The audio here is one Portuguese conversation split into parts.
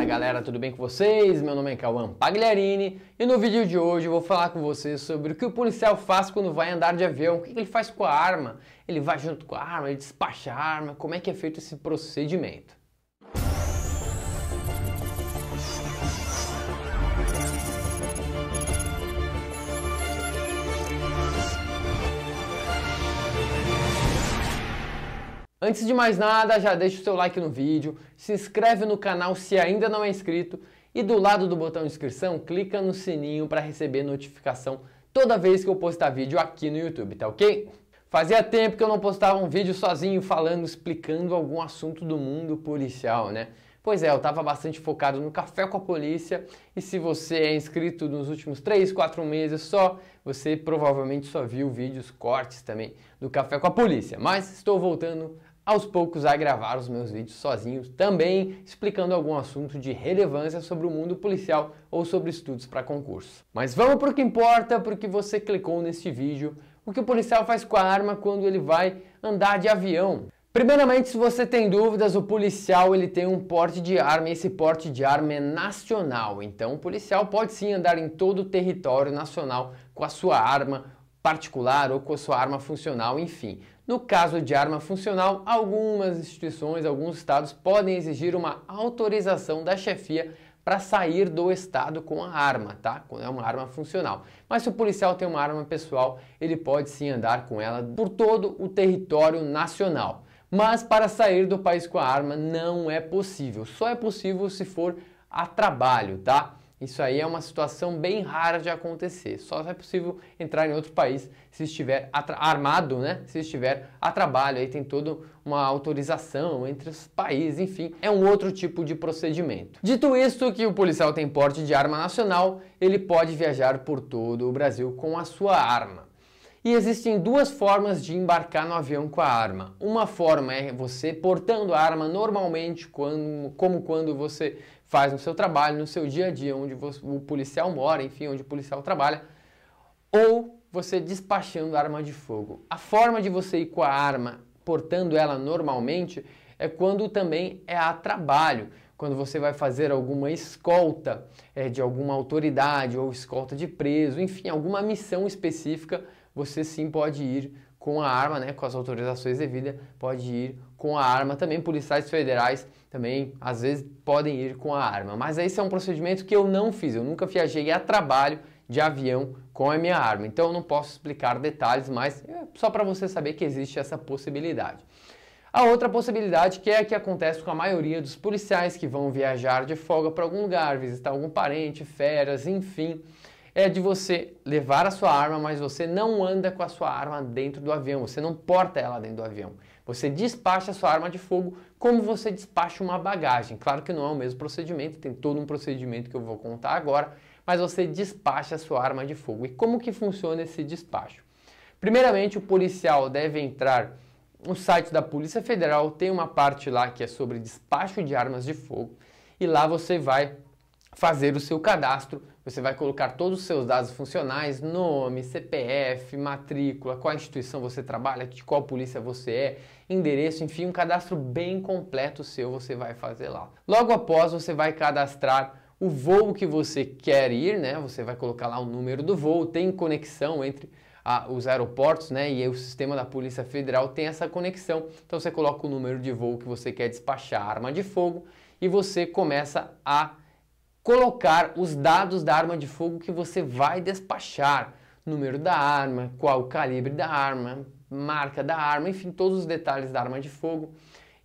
Fala galera, tudo bem com vocês? Meu nome é Cauã Pagliarini e no vídeo de hoje eu vou falar com vocês sobre o que o policial faz quando vai andar de avião, o que ele faz com a arma, ele vai junto com a arma, ele despacha a arma, como é que é feito esse procedimento. Antes de mais nada, já deixa o seu like no vídeo, se inscreve no canal se ainda não é inscrito e do lado do botão inscrição, clica no sininho para receber notificação toda vez que eu postar vídeo aqui no YouTube, tá ok? Fazia tempo que eu não postava um vídeo sozinho falando, explicando algum assunto do mundo policial, né? Pois é, eu estava bastante focado no Café com a Polícia e se você é inscrito nos últimos 3, 4 meses só, você provavelmente só viu vídeos cortes também do Café com a Polícia. Mas estou voltando aos poucos a gravar os meus vídeos sozinhos também, explicando algum assunto de relevância sobre o mundo policial ou sobre estudos para concurso. Mas vamos para o que importa, porque você clicou neste vídeo, o que o policial faz com a arma quando ele vai andar de avião. Primeiramente, se você tem dúvidas, o policial ele tem um porte de arma e esse porte de arma é nacional. Então, o policial pode sim andar em todo o território nacional com a sua arma particular ou com a sua arma funcional, enfim. No caso de arma funcional, algumas instituições, alguns estados podem exigir uma autorização da chefia para sair do estado com a arma, tá? Quando é uma arma funcional. Mas se o policial tem uma arma pessoal, ele pode sim andar com ela por todo o território nacional. Mas para sair do país com a arma não é possível. Só é possível se for a trabalho, tá? Isso aí é uma situação bem rara de acontecer. Só é possível entrar em outro país se estiver armado, né? Se estiver a trabalho. Aí tem toda uma autorização entre os países, enfim, é um outro tipo de procedimento. Dito isto, que o policial tem porte de arma nacional, ele pode viajar por todo o Brasil com a sua arma. E existem duas formas de embarcar no avião com a arma. Uma forma é você portando a arma normalmente, quando, como quando você faz no seu trabalho, no seu dia a dia, onde o policial mora, enfim, onde o policial trabalha, ou você despachando arma de fogo. A forma de você ir com a arma, portando ela normalmente, é quando também é a trabalho, quando você vai fazer alguma escolta é, de alguma autoridade ou escolta de preso, enfim, alguma missão específica, você sim pode ir com a arma, né, com as autorizações devidas, pode ir com a arma também, policiais federais também às vezes podem ir com a arma. Mas esse é um procedimento que eu não fiz, eu nunca viajei a trabalho de avião com a minha arma. Então eu não posso explicar detalhes, mas é só para você saber que existe essa possibilidade. A outra possibilidade que é a que acontece com a maioria dos policiais que vão viajar de folga para algum lugar, visitar algum parente, férias, enfim, é de você levar a sua arma, mas você não anda com a sua arma dentro do avião, você não porta ela dentro do avião. Você despacha sua arma de fogo como você despacha uma bagagem. Claro que não é o mesmo procedimento, tem todo um procedimento que eu vou contar agora, mas você despacha sua arma de fogo. E como que funciona esse despacho? Primeiramente, o policial deve entrar no site da Polícia Federal, tem uma parte lá que é sobre despacho de armas de fogo, e lá você vai fazer o seu cadastro você vai colocar todos os seus dados funcionais, nome, CPF, matrícula, qual instituição você trabalha, de qual polícia você é, endereço, enfim, um cadastro bem completo seu você vai fazer lá. Logo após você vai cadastrar o voo que você quer ir, né? Você vai colocar lá o número do voo, tem conexão entre a, os aeroportos, né? E o sistema da Polícia Federal tem essa conexão. Então você coloca o número de voo que você quer despachar arma de fogo e você começa a colocar os dados da arma de fogo que você vai despachar, número da arma, qual o calibre da arma, marca da arma, enfim, todos os detalhes da arma de fogo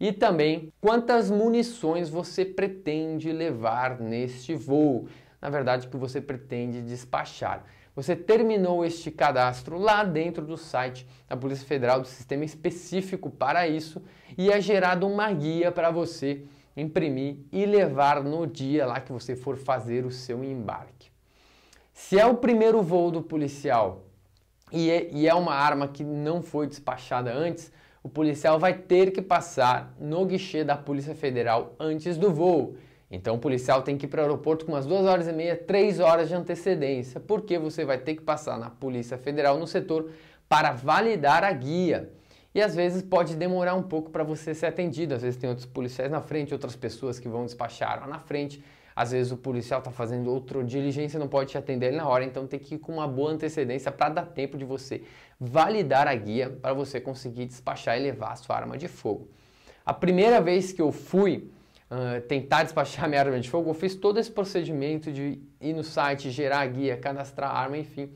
e também quantas munições você pretende levar neste voo, na verdade que você pretende despachar. Você terminou este cadastro lá dentro do site da Polícia Federal, do sistema específico para isso, e é gerado uma guia para você imprimir e levar no dia lá que você for fazer o seu embarque. Se é o primeiro voo do policial e é, e é uma arma que não foi despachada antes, o policial vai ter que passar no guichê da Polícia Federal antes do voo. Então o policial tem que ir para o aeroporto com umas 2 horas e meia, 3 horas de antecedência, porque você vai ter que passar na Polícia Federal no setor para validar a guia. E às vezes pode demorar um pouco para você ser atendido, às vezes tem outros policiais na frente, outras pessoas que vão despachar lá na frente. Às vezes o policial está fazendo outra diligência, não pode te atender na hora, então tem que ir com uma boa antecedência para dar tempo de você validar a guia para você conseguir despachar e levar a sua arma de fogo. A primeira vez que eu fui uh, tentar despachar minha arma de fogo, eu fiz todo esse procedimento de ir no site, gerar a guia, cadastrar a arma, enfim.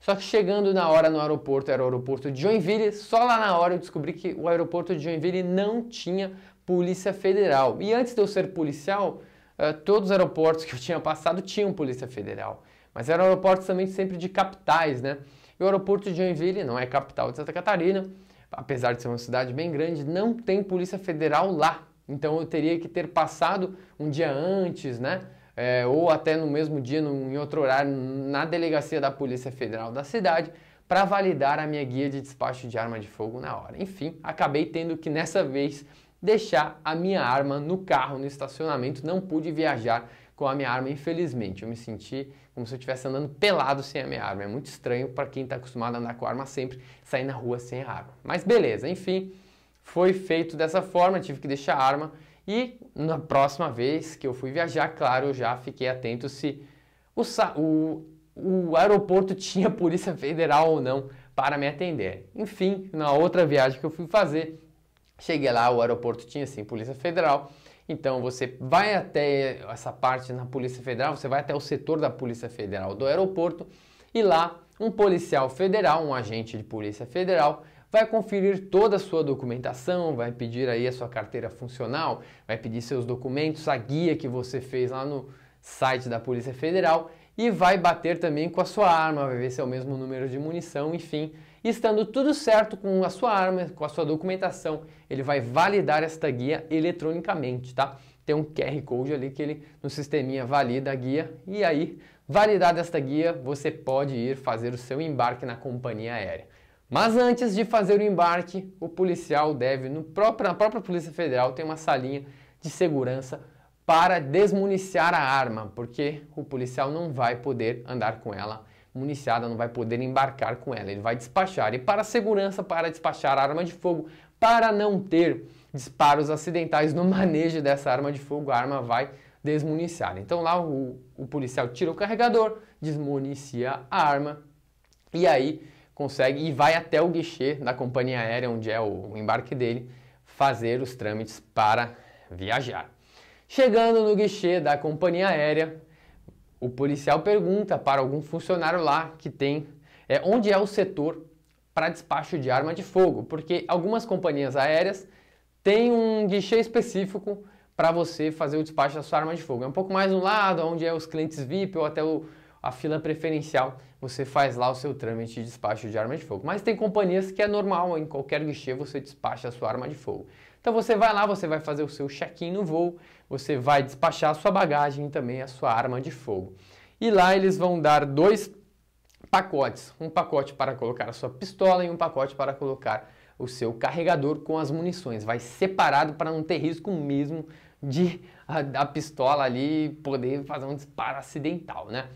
Só que chegando na hora no aeroporto, era o aeroporto de Joinville, só lá na hora eu descobri que o aeroporto de Joinville não tinha polícia federal. E antes de eu ser policial, eh, todos os aeroportos que eu tinha passado tinham polícia federal. Mas eram aeroportos também sempre de capitais, né? E o aeroporto de Joinville não é capital de Santa Catarina, apesar de ser uma cidade bem grande, não tem polícia federal lá. Então eu teria que ter passado um dia antes, né? é, ou até no mesmo dia, no, em outro horário, na delegacia da Polícia Federal da cidade, para validar a minha guia de despacho de arma de fogo na hora. Enfim, acabei tendo que nessa vez deixar a minha arma no carro, no estacionamento, não pude viajar com a minha arma, infelizmente. Eu me senti como se eu estivesse andando pelado sem a minha arma. É muito estranho para quem está acostumado a andar com a arma sempre, sair na rua sem a arma. Mas beleza, enfim, foi feito dessa forma, tive que deixar a arma e na próxima vez que eu fui viajar, claro, eu já fiquei atento se o, o, o aeroporto tinha Polícia Federal ou não para me atender. Enfim, na outra viagem que eu fui fazer, cheguei lá, o aeroporto tinha sim Polícia Federal. Então você vai até essa parte na Polícia Federal, você vai até o setor da Polícia Federal do aeroporto e lá um policial federal, um agente de Polícia Federal, vai conferir toda a sua documentação, vai pedir aí a sua carteira funcional, vai pedir seus documentos, a guia que você fez lá no site da Polícia Federal e vai bater também com a sua arma, vai ver se é o mesmo número de munição, enfim. Estando tudo certo com a sua arma, com a sua documentação, ele vai validar esta guia eletronicamente, tá? Tem um QR Code ali que ele no sisteminha valida a guia e aí, validada esta guia, você pode ir fazer o seu embarque na companhia aérea. Mas antes de fazer o embarque, o policial deve, no próprio, na própria Polícia Federal, tem uma salinha de segurança para desmuniciar a arma, porque o policial não vai poder andar com ela municiada, não vai poder embarcar com ela, ele vai despachar. E para segurança, para despachar a arma de fogo, para não ter disparos acidentais no manejo dessa arma de fogo, a arma vai desmuniciar. Então lá o, o policial tira o carregador, desmunicia a arma e aí consegue e vai até o guichê da companhia aérea onde é o embarque dele fazer os trâmites para viajar. Chegando no guichê da companhia aérea, o policial pergunta para algum funcionário lá que tem é, onde é o setor para despacho de arma de fogo, porque algumas companhias aéreas têm um guichê específico para você fazer o despacho da sua arma de fogo. É um pouco mais um lado, onde é os clientes VIP ou até o, a fila preferencial você faz lá o seu trâmite de despacho de arma de fogo. Mas tem companhias que é normal, em qualquer guichê você despacha a sua arma de fogo. Então você vai lá, você vai fazer o seu check-in no voo, você vai despachar a sua bagagem e também a sua arma de fogo. E lá eles vão dar dois pacotes, um pacote para colocar a sua pistola e um pacote para colocar o seu carregador com as munições. Vai separado para não ter risco mesmo de a, a pistola ali poder fazer um disparo acidental, né?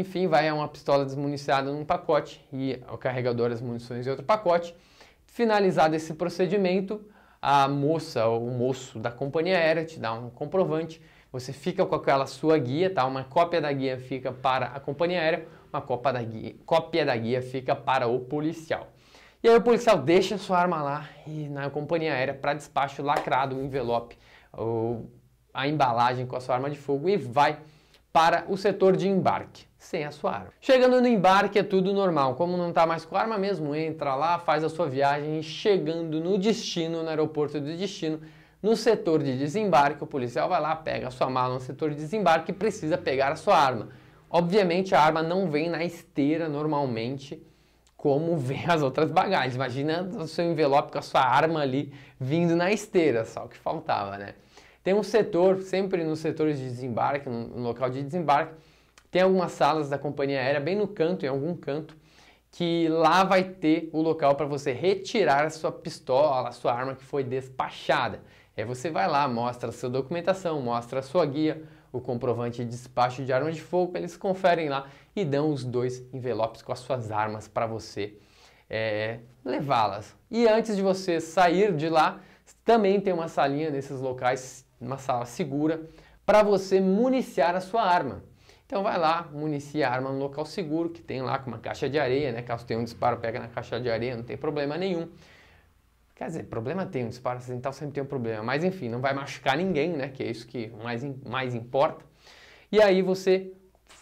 Enfim, vai uma pistola desmuniciada num pacote e o carregador as munições em outro pacote. Finalizado esse procedimento, a moça ou o moço da companhia aérea te dá um comprovante. Você fica com aquela sua guia, tá? Uma cópia da guia fica para a companhia aérea, uma cópia da guia, cópia da guia fica para o policial. E aí o policial deixa sua arma lá e na companhia aérea para despacho lacrado, o um envelope, ou a embalagem com a sua arma de fogo e vai para o setor de embarque sem a sua arma. Chegando no embarque é tudo normal, como não está mais com arma mesmo, entra lá, faz a sua viagem e chegando no destino, no aeroporto do destino, no setor de desembarque, o policial vai lá, pega a sua mala no setor de desembarque e precisa pegar a sua arma. Obviamente a arma não vem na esteira normalmente, como vem as outras bagagens. Imagina o seu envelope com a sua arma ali vindo na esteira, só o que faltava, né? Tem um setor, sempre nos setores de desembarque, no local de desembarque, tem algumas salas da companhia aérea bem no canto, em algum canto, que lá vai ter o local para você retirar a sua pistola, a sua arma que foi despachada. Aí é, você vai lá, mostra a sua documentação, mostra a sua guia, o comprovante de despacho de arma de fogo, eles conferem lá e dão os dois envelopes com as suas armas para você é, levá-las. E antes de você sair de lá, também tem uma salinha nesses locais, uma sala segura, para você municiar a sua arma. Então vai lá, municia a arma no local seguro que tem lá com uma caixa de areia, né? Caso tenha um disparo, pega na caixa de areia, não tem problema nenhum. Quer dizer, problema tem, um disparo acidental sempre tem um problema, mas enfim, não vai machucar ninguém, né? Que é isso que mais, mais importa. E aí você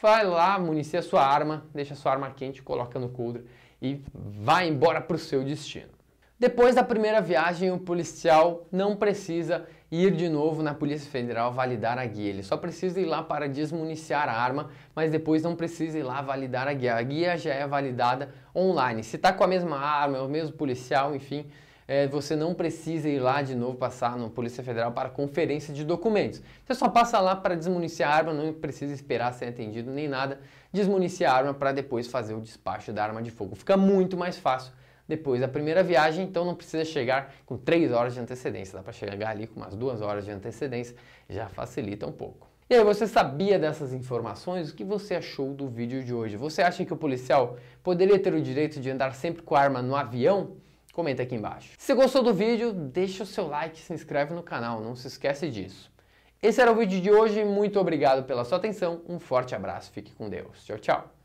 vai lá, municia a sua arma, deixa a sua arma quente, coloca no coldre e vai embora para o seu destino. Depois da primeira viagem, o policial não precisa ir de novo na Polícia Federal validar a guia. Ele só precisa ir lá para desmuniciar a arma, mas depois não precisa ir lá validar a guia. A guia já é validada online. Se está com a mesma arma, é o mesmo policial, enfim, é, você não precisa ir lá de novo passar na Polícia Federal para conferência de documentos. Você só passa lá para desmuniciar a arma, não precisa esperar ser atendido nem nada. Desmuniciar a arma para depois fazer o despacho da arma de fogo. Fica muito mais fácil depois da primeira viagem, então não precisa chegar com 3 horas de antecedência, dá para chegar ali com umas 2 horas de antecedência, já facilita um pouco. E aí, você sabia dessas informações? O que você achou do vídeo de hoje? Você acha que o policial poderia ter o direito de andar sempre com a arma no avião? Comenta aqui embaixo. Se gostou do vídeo, deixa o seu like e se inscreve no canal, não se esquece disso. Esse era o vídeo de hoje, muito obrigado pela sua atenção, um forte abraço, fique com Deus. Tchau, tchau.